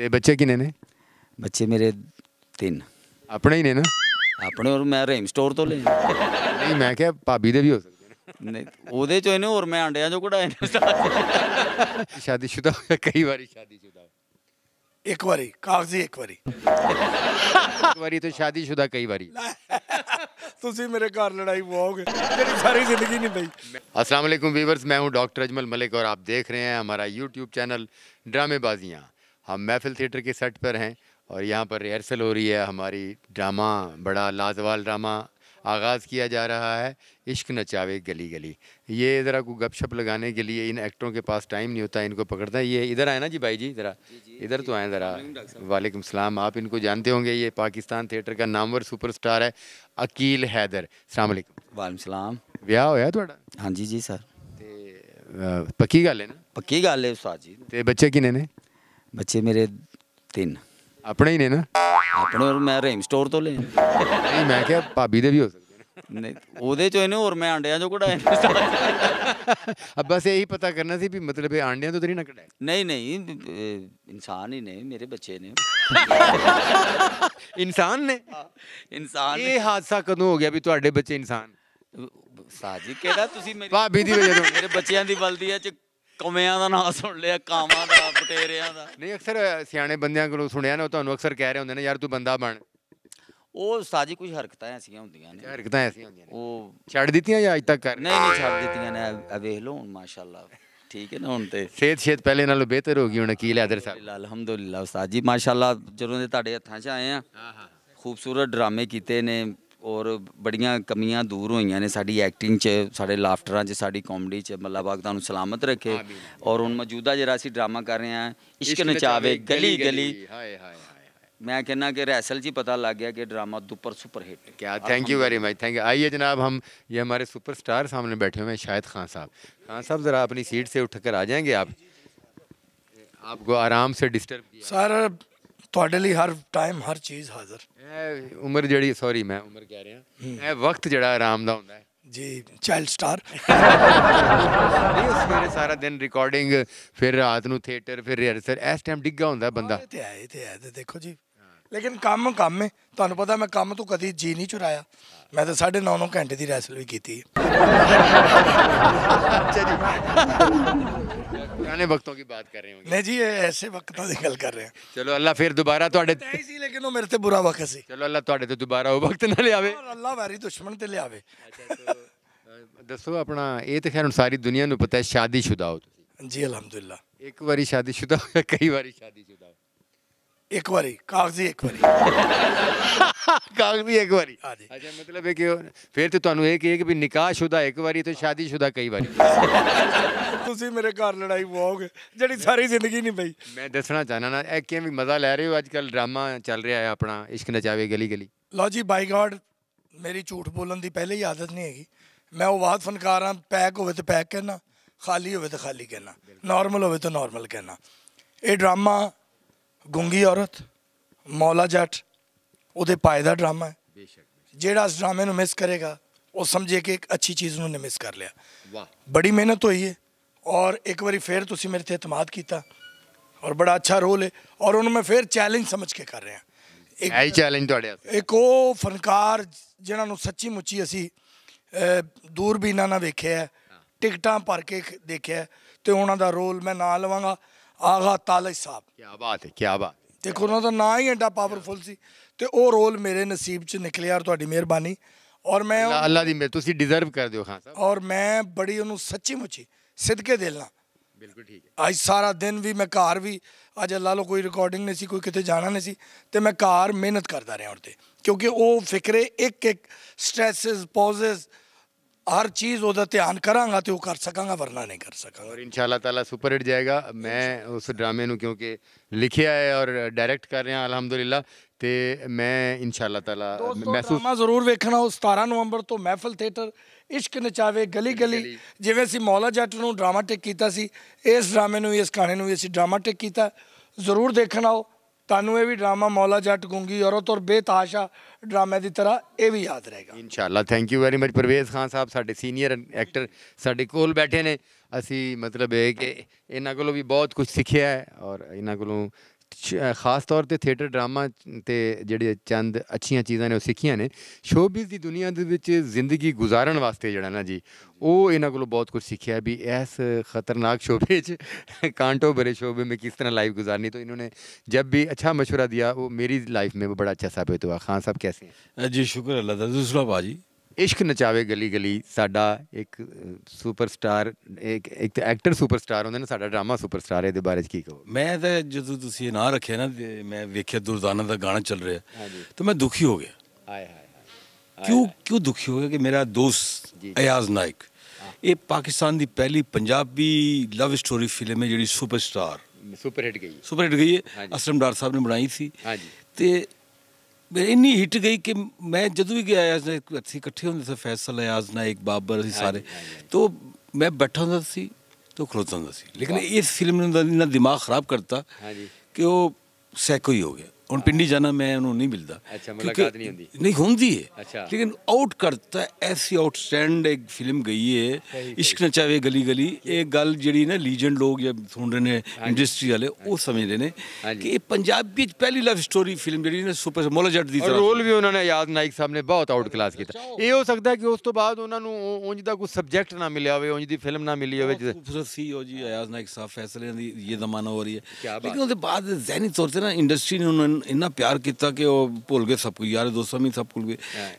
ਤੇ ਬੱਚੇ ਕਿੰਨੇ ਨੇ ਬੱਚੇ ਮੇਰੇ ਤਿੰਨ ਆਪਣੇ ਹੀ ਨੇ ਨਾ ਆਪਣੇ ਔਰ ਮੈਂ ਰਹੀਮ ਸਟੋਰ ਤੋਂ ਲਏ ਨਹੀਂ ਮੈਂ ਕਿਹਾ ਭਾਬੀ ਦੇ ਵੀ ਹੋ ਸਕਦੇ ਨੇ ਨਹੀਂ ਉਹਦੇ ਚੋਂ ਇਹਨੇ ਹੋਰ ਮੈਂ ਆਂਡਿਆਂ ਚੋਂ ਕਢਾਏ ਨੇ ਸ਼ਾਦੀशुदा ਕਈ ਵਾਰੀ ਸ਼ਾਦੀशुदा एक बारी कागजी एक बारी एक बारी तो शादीशुदा कई बारी ਤੁਸੀਂ ਮੇਰੇ ਘਰ ਲੜਾਈ ਪਾਓਗੇ ਤੇਰੀ ਸਾਰੀ ਜ਼ਿੰਦਗੀ ਨਹੀਂ ਪਈ अस्सलाम वालेकुम वीवर्स मैं हूं डॉक्टर अजमल मलिक और आप देख रहे हैं हमारा YouTube चैनल ड्रामेबाजियां हम महफिल थिएटर के सेट पर हैं और यहाँ पर रिहर्सल हो रही है हमारी ड्रामा बड़ा लाजवाल ड्रामा आगाज़ किया जा रहा है इश्क नचावे गली गली ये ज़रा को गपशप लगाने के लिए इन एक्टरों के पास टाइम नहीं होता इनको पकड़ता है ये इधर आए ना जी भाई जी ज़रा इधर तो आए ज़रा वालेकुम सलाम आप इनको जानते होंगे ये पाकिस्तान थिएटर का नामवर सुपरस्टार है अकील हैदर सलाम वालेकुम सलाम ब्याह ਹੋਇਆ हाँ जी जी सर पक्की गल है ना पक्की गल है उस ਉਸਤਾਦ ਜੀ ਬੱਚੇ ਮੇਰੇ ਤਿੰਨ ਆਪਣੇ ਹੀ ਨੇ ਨਾ ਆਪਣੇ ਔਰ ਮੈਂ ਰੇਮ ਸਟੋਰ ਤੋਂ ਲਏ ਨਹੀਂ ਮੈਂ ਕਿਹਾ ਭਾਬੀ ਦੇ ਵੀ ਹੋ ਸਕਦੇ ਨੇ ਨਹੀਂ ਉਹਦੇ ਚੋਂ ਇਹਨੇ ਹੋਰ ਮੈਂ ਆਂਡਿਆਂ ਚੋਂ ਕਢਾਏ ਅਬ ਬਸ ਇਹੀ ਪਤਾ ਕਰਨਾ ਸੀ ਵੀ ਮਤਲਬ ਇਹ ਆਂਡਿਆਂ ਤੋਂ ਤੇਰੀ ਨਾ ਕਢਾਏ ਨਹੀਂ ਨਹੀਂ ਇਨਸਾਨ ਹੀ ਨੇ ਮੇਰੇ ਬੱਚੇ ਨੇ ਇਨਸਾਨ ਨੇ ਇਨਸਾਨ ਇਹ ਹਾਦਸਾ ਕਦੋਂ ਹੋ ਗਿਆ ਵੀ ਤੁਹਾਡੇ ਬੱਚੇ ਇਨਸਾਨ ਸਾਜੀ ਕਿਹੜਾ ਤੁਸੀਂ ਮੇਰੀ ਭਾਬੀ ਦੀ ਵਜ੍ਹਾ ਤੋਂ ਮੇਰੇ ਬੱਚਿਆਂ ਦੀ ਬਲਦੀ ਹੈ ਚ ਕਮਿਆਂ ਦਾ ਨਾਂ ਸੁਣ ਲਿਆ ਕਾਮਾਂ ਦਾ ਬਟੇਰਿਆਂ ਦਾ ਨਹੀਂ ਅਕਸਰ ਸਿਆਣੇ ਬੰਦਿਆਂ ਕੋਲੋਂ ਸੁਣਿਆ ਨਾ ਉਹ ਤੁਹਾਨੂੰ ਅਕਸਰ ਕਹਿ ਰਹੇ ਹੁੰਦੇ ਨੇ ਯਾਰ ਤੂੰ ਬੰਦਾ ਬਣ ਉਹ ਸਾਜੀ ਕੁਝ ਹਰਕਤਾਂ ਐਸੀਆਂ ਹੁੰਦੀਆਂ ਨੇ ਹਰਕਤਾਂ ਐਸੀਆਂ ਹੁੰਦੀਆਂ ਨੇ ਉਹ ਛੱਡ ਦਿੱਤੀਆਂ ਜਾਂ ਅਜ ਤੱਕ ਕਰ ਨਹੀਂ ਨਹੀਂ ਛੱਡ ਦਿੱਤੀਆਂ ਨੇ ਆ ਵੇਖ ਲਓ ਹੁਣ ਮਾਸ਼ਾਅੱਲਾ ਠੀਕ ਹੈ ਨਾ ਹੁਣ ਤੇ ਸਿਹਤ ਸਿਹਤ ਪਹਿਲੇ ਨਾਲੋਂ ਬਿਹਤਰ ਹੋ ਗਈ ਹੁਣ ਕੀ ਅਦਰ ਸਾਹਿਬ ਅਲਹਮਦੁਲਿਲਾ ਉਸਤਾਦ ਜੀ ਮਾਸ਼ਾਅੱਲਾ ਜਦੋਂ ਦੇ ਤੁਹਾਡੇ ਹੱਥਾਂ 'ਚ ਆਏ ਆ ਹਾਂ ਹਾਂ ਖੂਬਸੂਰਤ ਡਰਾਮੇ ਕੀਤੇ ਨੇ और बड़िया ਕਮੀਆਂ दूर हुई ने ਸਾਡੀ एक्टिंग 'ਚ लाफ्टर ਲਾਫਟਰਾਂ 'ਚ ਸਾਡੀ ਕਾਮੇਡੀ 'ਚ ਮੱਲਾ ਬਾਗ ਤੁਹਾਨੂੰ ਸਲਾਮਤ ਰੱਖੇ ਔਰ ਹੁਣ ਮੌਜੂਦਾ ਜਿਹੜਾ ਅਸੀਂ ਡਰਾਮਾ ਕਰ ਰਹੇ गली ਇਸ਼ਕ मैं कहना कि रैसल जी पता लग गया कि ड्रामा दुपर सुपर हिट क्या thank you very much thank you आइए जनाब हम ये हमारे सुपरस्टार सामने बैठे हुए हैं शाहिद खान साहब खान साहब ज़रा अपनी सीट से उठकर आ जाएंगे आप आपको आराम से डिस्टर्ब सर ਤੁਹਾਡੇ ਲਈ ਹਰ ਟਾਈਮ ਹਰ ਚੀਜ਼ ਹਾਜ਼ਰ ਇਹ ਉਮਰ ਜਿਹੜੀ ਸੌਰੀ ਮੈਂ ਉਮਰ ਕਹਿ ਰਿਹਾ ਇਹ ਵਕਤ ਜਿਹੜਾ ਆਰਾਮ ਦਾ ਹੁੰਦਾ ਹੈ ਜੀ ਚਾਈਲਡ ਸਟਾਰ ਇਹ ਉਸ ਸਾਰਾ ਦਿਨ ਰਿਕਾਰਡਿੰਗ ਫਿਰ ਰਾਤ ਨੂੰ ਥੀਏਟਰ ਫਿਰ ਰਿਹਰਸਲ ਇਸ ਟਾਈਮ ਡਿੱਗਾ ਹੁੰਦਾ ਬੰਦਾ ਤੇ ਆਏ ਤੇ ਆਏ ਦੇਖੋ ਜੀ ਲੇਕਿਨ ਕੰਮ ਕੰਮ ਹੈ ਤੁਹਾਨੂੰ ਪਤਾ ਮੈਂ ਕੰਮ ਤੋਂ ਕਦੀ ਜੀ ਨਹੀਂ ਚੁਰਾਇਆ ਮੈਂ ਤਾਂ 9.5 ਘੰਟੇ ਦੀ ਰੈਸਲ ਵੀ ਕੀਤੀ ਅੱਛਾ ਜੀ ਪੁਰਾਣੇ ਵਕਤੋਂ ਦੀ ਬਾਤ ਕਰ ਰਹੇ ਹੋ ਨਹੀਂ ਜੀ ਇਹ ਐਸੇ ਵਕਤਾਂ ਦੀ ਗੱਲ ਕਰ ਰਹੇ ਹਾਂ ਚਲੋ ਅੱਲਾ ਫਿਰ ਦੁਬਾਰਾ ਤੁਹਾਡੇ ਤੇ ਸੀ ਲੇਕਿਨ ਉਹ ਮੇਰੇ ਤੇ ਬੁਰਾ ਵਕਤ ਸੀ ਚਲੋ ਅੱਲਾ ਤੁਹਾਡੇ ਤੇ ਦੁਬਾਰਾ ਉਹ ਵਕਤ ਨਾ ਲਿਆਵੇ ਔਰ ਅੱਲਾ ਵਾਰੀ ਦੁਸ਼ਮਣ ਤੇ ਲਿਆਵੇ ਅੱਛਾ ਦੱਸੋ ਆਪਣਾ ਇਹ ਤੇ ਖੈਰ ਸਾਰੀ ਦੁਨੀਆ ਨੂੰ ਪਤਾ ਹੈ ਸ਼ਾਦੀशुदा ਹੋ ਤੁਸੀਂ ਜੀ ਅਲਹਮਦੁਲਿਲਾ ਇੱਕ ਵਾਰੀ ਸ਼ਾਦੀशुदा ਹੋਇਆ ਕਈ ਵਾਰੀ ਸ਼ਾਦੀशुदा ਇੱਕ ਵਾਰੀ ਕਾਗਜ਼ੀ ਇੱਕ ਵਾਰੀ ਕਾਗਜ਼ੀ ਇੱਕ ਵਾਰੀ ਹਾਂਜੀ ਅੱਛਾ ਮਤਲਬ ਇਹ ਕਿ ਫਿਰ ਤੇ ਤੁਹਾਨੂੰ ਇਹ ਕਹੇ ਕਿ ਨਿਕਾਹ ਸ਼ੁਦਾ ਇੱਕ ਵਾਰੀ ਤੇ ਸ਼ਾਦੀशुदा ਕਈ ਵਾਰੀ ਤੁਸੀਂ ਮੇਰੇ ਘਰ ਲੜਾਈ ਪਾਓਗੇ ਜਿਹੜੀ ਸਾਰੀ ਜ਼ਿੰਦਗੀ ਨਹੀਂ ਪਈ ਮੈਂ ਦੱਸਣਾ ਚਾਹਨਾ ਨਾ ਇਹ ਕਿਵੇਂ ਮਜ਼ਾ ਲੈ ਰਹੇ ਹੋ ਅੱਜ ਕੱਲ ਡਰਾਮਾ ਚੱਲ ਰਿਹਾ ਹੈ ਆਪਣਾ ਇਸ਼ਕ ਨਚਾਵੇ ਗਲੀ ਗਲੀ ਲਓ ਜੀ ਬਾਈ ਗਾਡ ਮੇਰੀ ਝੂਠ ਬੋਲਣ ਦੀ ਪਹਿਲੇ ਹੀ ਆਦਤ ਨਹੀਂ ਹੈਗੀ ਮੈਂ ਉਹ ਬਾਤ ਫਨਕਾਰਾਂ ਪੈਕ ਹੋਵੇ ਤੇ ਪੈਕ ਕਹਿਣਾ ਖਾਲੀ ਹੋਵੇ ਤੇ ਖਾਲੀ ਕਹਿਣਾ ਨਾਰਮਲ ਹੋਵੇ ਤੇ ਨਾਰਮਲ ਕਹਿਣਾ ਇਹ ਡਰਾਮਾ ਗੁੰਗੀ ਔਰਤ ਮੌਲਾ ਜੱਟ ਉਹਦੇ ਪਾਏ ਦਾ ਡਰਾਮਾ ਹੈ ਬੇਸ਼ੱਕ ਜਿਹੜਾ ਇਸ ਡਰਾਮੇ ਨੂੰ ਮਿਸ ਕਰੇਗਾ ਉਹ ਸਮਝੇ ਕਿ ਇੱਕ ਅੱਛੀ ਚੀਜ਼ ਨੂੰ ਨੇ ਮਿਸ ਕਰ ਲਿਆ ਵਾਹ ਬੜੀ ਮਿਹਨਤ ਹੋਈ ਹੈ ਔਰ ਇੱਕ ਵਾਰੀ ਫੇਰ ਤੁਸੀਂ ਮੇਰੇ ਤੇ ਇਤਮਾਦ ਕੀਤਾ ਔਰ ਬੜਾ ਅੱਛਾ ਰੋਲ ਹੈ ਔਰ ਉਹਨੂੰ ਮੈਂ ਫੇਰ ਚੈਲੰਜ ਸਮਝ ਕੇ ਕਰ ਰਿਹਾ ਇੱਕ ਹੈ ਚੈਲੰਜ ਤੁਹਾਡੇ ਇੱਕ ਉਹ ਫਨਕਾਰ ਜਿਹਨਾਂ ਨੂੰ ਸੱਚੀ ਮੁੱਚੀ ਅਸੀਂ ਦੂਰ ਵੀ ਨਾ ਨਾ ਵੇਖਿਆ ਟਿਕਟਾਂ ਭਰ ਕੇ ਦੇਖਿਆ ਤੇ ਉਹਨਾਂ ਦਾ ਰੋਲ ਮੈਂ ਨਾ ਲਵਾਂਗਾ ਆਗਾ ਤਾਲਜ ਸਾਹਿਬ ਕੀ ਬਾਤ ਹੈ ਕੀ ਬਾਤ ਦੇਖੋ ਉਹਨਾਂ ਦਾ ਨਾਂ ਹੀ ਐਡਾ ਪਾਵਰਫੁਲ ਸੀ ਤੇ ਉਹ ਰੋਲ ਮੇਰੇ ਨਸੀਬ 'ਚ ਨਿਕਲਿਆ ਔਰ ਤੁਹਾਡੀ ਮਿਹਰਬਾਨੀ ਔਰ ਮੈਂ ਅੱਲਾ ਦੀ ਮਿਹਰ ਤੁਸੀਂ ਡਿਜ਼ਰਵ ਕਰਦੇ ਹੋ ਖਾਨ ਸਾਹਿਬ ਔਰ ਮੈਂ ਬੜੀ ਉਹਨੂੰ ਸੱਚੀ ਮੁੱਚੀ ਸਿੱਧਕੇ ਦੇਣਾ ਬਿਲਕੁਲ ਠੀਕ ਹੈ ਅੱਜ ਸਾਰਾ ਦਿਨ ਵੀ ਮੈਂ ਘਰ ਵੀ ਅੱਜ ਅੱਲਾ ਲੋ ਕੋਈ ਰਿਕਾਰਡਿੰਗ ਨਹੀਂ ਸੀ ਕੋਈ ਕਿਤੇ ਜਾਣਾ ਨਹੀਂ ਸੀ ਤੇ ਮੈਂ ਘਰ ਮਿਹਨਤ ਕਰਦਾ ਰਿਹਾ ਔਰ ਤੇ ਕਿਉਂਕਿ ਉਹ ਫਿਕਰੇ ਇੱਕ ਇੱਕ ਸਟ੍ਰੈਸਸ ਪੌਜ਼ਸ ਹਰ ਚੀਜ਼ ਉਹਦਾ ਧਿਆਨ ਕਰਾਂਗਾ ਤੇ ਉਹ ਕਰ ਸਕਾਂਗਾ ਵਰਨਾ ਨਹੀਂ ਕਰ ਸਕਾਂਗਾ ਔਰ ਇਨਸ਼ਾਅੱਲਾ ਤਾਲਾ ਸੁਪਰ ਹਿੱਟ ਜਾਏਗਾ ਮੈਂ ਉਸ ਡਰਾਮੇ ਨੂੰ ਕਿਉਂਕਿ ਲਿਖਿਆ ਹੈ ਔਰ ਡਾਇਰੈਕਟ ਕਰ ਰਿਹਾ ਅਲਹਮਦੁਲਿਲਾ ਤੇ ਮੈਂ ਇਨਸ਼ਾਅੱਲਾ ਤਾਲਾ ਮਹਿਸੂਸ ਮੈਂ ਜ਼ਰੂਰ ਵੇਖਣਾ ਉਸ 17 ਨਵੰਬਰ ਤੋਂ ਮਹਿਫਲ ਥੀਏਟਰ ਇਸ਼ਕ ਨਚਾਵੇ ਗਲੀ ਗਲੀ ਜਿਵੇਂ ਅਸੀਂ ਮੌਲਾ ਜੱਟ ਨੂੰ ਡਰਾਮਾਟਿਕ ਕੀਤਾ ਸੀ ਇਸ ਡਰਾਮੇ ਨੂੰ ਵੀ ਇਸ ਕਹਾਣੀ ਨੂੰ ਵੀ ਅਸੀਂ ਡਰਾਮਾਟਿਕ ਕੀਤਾ ਜ਼ਰੂਰ ਦੇਖਣਾ ਉਹ ਤੁਹਾਨੂੰ ਇਹ ਵੀ ਡਰਾਮਾ ਮੌਲਾ ਜੱਟ ਗੁੰਗੀ ਔਰਤ ਔਰ ਬੇਤਾਸ਼ਾ ਡਰਾਮੇ ਦੀ ਤਰ੍ਹਾਂ ਇਹ ਵੀ ਯਾਦ ਰਹੇਗਾ ਇਨਸ਼ਾਅੱਲਾ thank you very much Parvez Khan ਸਾਹਿਬ ਸਾਡੇ ਸੀਨੀਅਰ ਐਕਟਰ ਸਾਡੇ ਕੋਲ ਬੈਠੇ ਨੇ ਅਸੀਂ ਮਤਲਬ ਇਹ ਕਿ ਇਹਨਾਂ ਕੋਲੋਂ ਵੀ ਬਹੁਤ ਕੁਝ ਸਿੱਖਿਆ ਹੈ ਔਰ ਇਹਨਾਂ ਕੋਲੋਂ खास तौर पर थिएटर ड्रामा तो जोड़े चंद अच्छी चीज़ा ने सीखिया ने ਨੇ की दुनिया ਦੁਨੀਆ ਦੇ ਵਿੱਚ ਜ਼ਿੰਦਗੀ ਗੁਜ਼ਾਰਨ ਵਾਸਤੇ ਜਿਹੜਾ ਨਾ ਜੀ ਉਹ ਇਹਨਾਂ ਕੋਲੋਂ ਬਹੁਤ ਕੁਝ ਸਿੱਖਿਆ ਵੀ ਇਸ कांटो भरे शोबे में किस तरह लाइफ गुजारनी तो इन्होंने जब भी अच्छा मशुरा दिया वो मेरी लाइफ में वो बड़ा अच्छा साबित हुआ खान साहब कैसे हैं जी शुक्र अल्लाह दूसरा भाजी ਇਸ਼ਕ ਨਚਾਵੇ ਗਲੀ ਗਲੀ ਸਾਡਾ ਇੱਕ ਸੁਪਰਸਟਾਰ ਇੱਕ ਇੱਕ ਐਕਟਰ ਸੁਪਰਸਟਾਰ ਹੁੰਦੇ ਨੇ ਸਾਡਾ ਡਰਾਮਾ ਸੁਪਰਸਟਾਰ ਇਹਦੇ ਬਾਰੇ ਕੀ ਕਹੋ ਮੈਂ ਤਾਂ ਜਦੋਂ ਤੁਸੀਂ ਨਾਂ ਰੱਖਿਆ ਨਾ ਮੈਂ ਵੇਖਿਆ ਦੁਰਦਾਨਾ ਦਾ ਗਾਣਾ ਚੱਲ ਰਿਹਾ ਤਾਂ ਮੈਂ ਦੁਖੀ ਹੋ ਗਿਆ ਹਾਏ ਹਾਏ ਕਿਉਂ ਕਿਉਂ ਦੁਖੀ ਹੋ ਗਿਆ ਕਿ ਮੇਰਾ ਦੋਸਤ ਅਯਾਜ਼ ਨਾਇਕ ਇਹ ਪਾਕਿਸਤਾਨ ਦੀ ਪਹਿਲੀ ਪੰਜਾਬੀ ਲਵ ਸਟੋਰੀ ਫਿਲਮ ਹੈ ਜਿਹੜੀ ਸੁਪਰਸਟਾਰ ਸੁਪਰ ਹਿੱਟ ਗਈ ਸੁਪਰ ਹਿੱਟ ਗਈ ਹੈ ਅਸਲਮ ਡਾਰ ਸਾਹਿਬ ਨੇ ਬਣਾਈ ਸੀ ਹਾਂਜੀ ਤੇ ਮੇਰੇ ਇੰਨੀ ਹਿੱਟ ਗਈ ਕਿ ਮੈਂ ਜਦੋਂ ਵੀ ਗਿਆ ਅਸੀਂ ਇਕੱਠੇ ਹੁੰਦੇ ਸੀ ਫੈਸਲ ਆਜ਼ ਇੱਕ ਬਾਬਰ ਅਸੀਂ ਸਾਰੇ तो ਮੈਂ बैठा ਹੁੰਦਾ ਸੀ तो खड़ोता ਹੁੰਦਾ ਸੀ ਲੇਕਿਨ ਇਸ ਫਿਲਮ ਨੇ ਇਹਨਾਂ ਦਿਮਾਗ ਖਰਾਬ ਕਰਤਾ ਹਾਂਜੀ ਕਿ ਉਹ ਸੈਕੋ ਹੀ ਹੋ ਗਿਆ ਹੁਣ ਪਿੰਡੀ ਜਾਣਾ ਮੈਂ ਉਹਨੂੰ ਨਹੀਂ ਮਿਲਦਾ ਅੱਛਾ ਮੁਲਾਕਾਤ ਨਹੀਂ ਹੁੰਦੀ ਨਹੀਂ ਹੁੰਦੀ ਹੈ ਲੇਕਿਨ ਆਊਟ ਕਰਤਾ ਐਸੀ ਆਊਟਸਟੈਂਡ ਇੱਕ ਫਿਲਮ ਗਈ ਹੈ ਇਸ਼ਕ ਨਚਾਵੇ ਗਲੀ ਗਲੀ ਇਹ ਗੱਲ ਜਿਹੜੀ ਨਾ ਲੀਜੈਂਡ ਲੋਕ ਜਾਂ ਸੁਣ ਰਹੇ ਨੇ ਇੰਡਸਟਰੀ ਵਾਲੇ ਉਹ ਸਮਝਦੇ ਨੇ ਕਿ ਇਹ ਪੰਜਾਬੀ ਵਿੱਚ ਪਹਿਲੀ ਲਵ ਸਟੋਰੀ ਫਿਲਮ ਜਿਹੜੀ ਨਾ ਸੁਪਰ ਮੋਲਾ ਜੱਟ ਦੀ ਤਰ੍ਹਾਂ ਰੋਲ ਵੀ ਉਹਨਾਂ ਨੇ ਯਾਦ ਨਾਇਕ ਸਾਹਿਬ ਨੇ ਬਹੁਤ ਆਊਟ ਕਲਾਸ ਕੀਤਾ ਇਹ ਹੋ ਸਕਦਾ ਕਿ ਉਸ ਤੋਂ ਬਾਅਦ ਉਹਨਾਂ ਨੂੰ ਉਂਝ ਦਾ ਕੋਈ ਸਬਜੈਕਟ ਨਾ ਮਿਲਿਆ ਹੋਵੇ ਉਂਝ ਦੀ ਫਿਲਮ ਨਾ ਮਿਲੀ ਹੋਵੇ ਖੂਬਸੂਰਤ ਸੀ ਹੋ ਜੀ ਆਯਾਜ਼ ਨਾਇਕ ਸਾਹਿਬ ਫੈਸਲੇ ਦੀ ਇਹ ਜ਼ਮਾਨਾ ਹੋ ਰਹੀ ਹੈ ਲੇਕਿਨ ਉਹਦੇ ਬਾਅਦ ਜ਼ਹਿਨੀ ਤੌਰ ਤੇ ਨਾ ਇੰਡਸਟਰੀ ਨੇ ਉਹਨਾਂ ਇੰਨਾ ਪਿਆਰ ਕੀਤਾ ਕਿ ਉਹ ਭੁੱਲ ਗਏ ਸਭ ਕੁਝ ਯਾਰ ਦੋਸਤਾਂ ਵੀ ਸਭ ਭੁੱਲ ਗਏ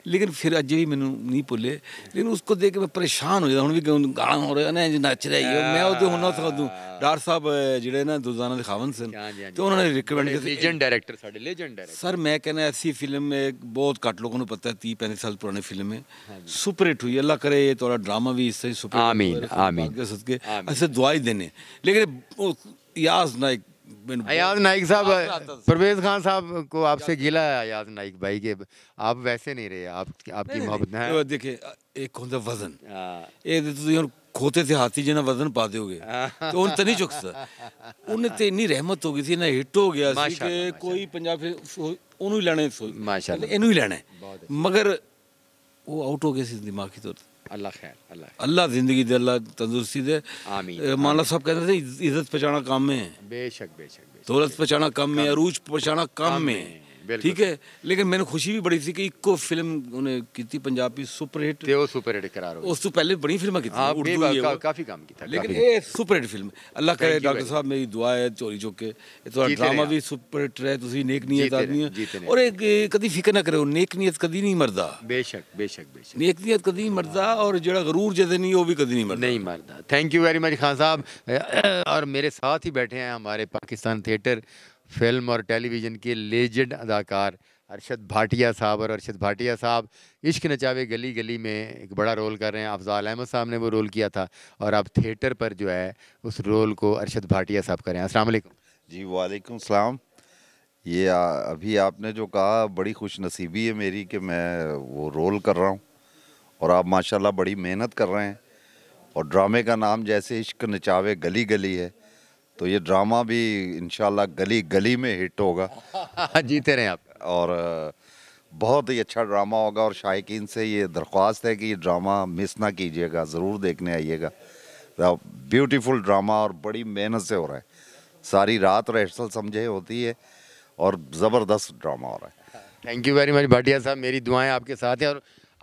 ਲੇਕਿਨ ਫਿਰ ਅੱਜ ਵੀ ਮੈਨੂੰ ਨਹੀਂ ਭੁੱਲੇ ਲੇਕਿਨ ਉਸਕੋ ਦੇਖ ਕੇ ਮੈਂ ਪਰੇਸ਼ਾਨ ਹੋ ਜਾਂਦਾ ਹੁਣ ਵੀ ਗਾਲਾਂ ਹੋ ਰਿਹਾ ਨਾ ਨੱਚ ਰਹੀ ਹੈ ਮੈਂ ਉਹਦੇ ਹੁਣ ਉਸ ਦੂੰ ਡਾਕਟਰ ਸਾਹਿਬ ਜਿਹੜੇ ਨਾ ਦੁਜ਼ਾਨਾ ਦੇ ਖਾਵਨ ਸਨ ਤੇ ਉਹਨਾਂ ਨੇ ਰਿਕਮੈਂਡ ਕੀਤਾ ਲੀਜੈਂਡ ਡਾਇਰੈਕਟਰ ਸਾਡੇ ਲੀਜੈਂਡ ਡਾਇਰੈਕਟਰ ਸਰ ਮੈਂ ਕਹਿੰਦਾ ਐਸੀ ਫਿਲਮ ਬਹੁਤ ਘੱਟ ਲੋਕਾਂ ਨੂੰ ਪਤਾ ਹੈ 30 35 ਸਾਲ ਪੁਰਾਣੀ ਫਿਲਮ ਹੈ ਸੁਪਰ ਹਿੱਟ हुई अल्लाह करे ये थोड़ा ड्रामा भी इससे सुपर आमीन आमीन के सदके ऐसे दुआई देने लेकिन याज नाइक अयाज नाइक साहब परवेज खान साहब को आपसे गिला है अयाज नाइक भाई के आप वैसे नहीं रहे आप आपकी मोहब्बत है ਦੇਖੇ ਇੱਕ ਹੁੰਦਾ ਵਜ਼ਨ ਇਹ ਤੁਸੀਂ ਹੁਣ ਖੋਤੇ ਤੇ ਹਾਥੀ ਜਿਹਨਾਂ ਵਜ਼ਨ ਪਾ ਦਿਓਗੇ ਤੇ ਉਹਨਾਂ ਤੇ ਨਹੀਂ ਚੁੱਕ ਉਹਨੇ ਤੇ ਇੰਨੀ ਰਹਿਮਤ ਹੋ ਗਈ ਸੀ ਨਾ ਹਿੱਟ ਹੋ ਗਿਆ ਸੀ ਕਿ ਕੋਈ ਪੰਜਾਬੀ ਉਹਨੂੰ ਹੀ ਲੈਣੇ ਮਾਸ਼ਾਅੱਲਾ ਇਹਨੂੰ ਹੀ ਲੈਣਾ ਮਗਰ ਉਹ ਆਊਟ ਹੋ ਗਿਆ ਸੀ ਦਿਮਾਗੀ ਤੌਰ ਤੇ अल्लाह खैर अल्लाह अल्लाह जिंदगी दे अल्लाह तंदुरुस्ती दे आमीन मौलाना साहब कहते थे इज्जत पहचाना काम में है बेशक बेशक दौलत पहचाना काम में अरूज पहचाना काम में ठीक है लेकिन मैंने खुशी भी बड़ी थी कि इको फिल्म उन्हें की थी पंजाबी सुपरहिट ते वो सुपरहिट करार हो उससे पहले बड़ी फिल्म की थी हाँ, उर्दू ये का, काफी काम की था लेकिन ये सुपरहिट फिल्म अल्लाह करे डॉक्टर साहब मेरी दुआ है चोरी चौके तो ड्रामा भी सुपरहिट रहे ਤੁਸੀਂ ਨੇਕ ਨੀਅਤ ਆਦਮੀ और एक कभी फिक्र ना करो नेक नीयत कभी नहीं मरदा बेशक बेशक बेशक नेक नीयत कभी नहीं मरदा और ਜਿਹੜਾ गरूर ਜਦ नहीं वो भी कभी नहीं मरदा नहीं मरदा thank you very much Khan साहब और मेरे साथ ही बैठे हैं हमारे पाकिस्तान थिएटर फिल्म और टेलीविज़न के लेजेंड अदाकार अरशद भाटिया साहब और अरशद भाटिया साहब इश्क नचावे गली गली में एक बड़ा रोल कर रहे हैं अफजाल अहमद साहब ने वो रोल किया था और अब थिएटर पर जो है उस रोल को अरशद भाटिया साहब करें रहे असल जी वालेकुम सलाम ये आ, अभी आपने जो कहा बड़ी खुश नसीबी है मेरी कि मैं वो रोल कर रहा हूँ और आप माशाल्लाह बड़ी मेहनत कर रहे हैं और ड्रामे का नाम जैसे इश्क नचावे गली गली है तो ये ड्रामा भी इन गली गली में हिट होगा जीते रहे आप और बहुत ही अच्छा ड्रामा होगा और शायक से ये दरख्वास्त है कि ये ड्रामा मिस ना कीजिएगा ज़रूर देखने आइएगा तो ब्यूटीफुल ड्रामा और बड़ी मेहनत से हो रहा है सारी रात रिहर्सल समझे होती है और ज़बरदस्त ड्रामा हो रहा है thank you very much Bhatia साहब मेरी दुआएं आपके साथ हैं और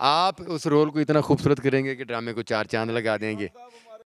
आप उस रोल को इतना खूबसूरत करेंगे कि ड्रामे को चार चांद लगा देंगे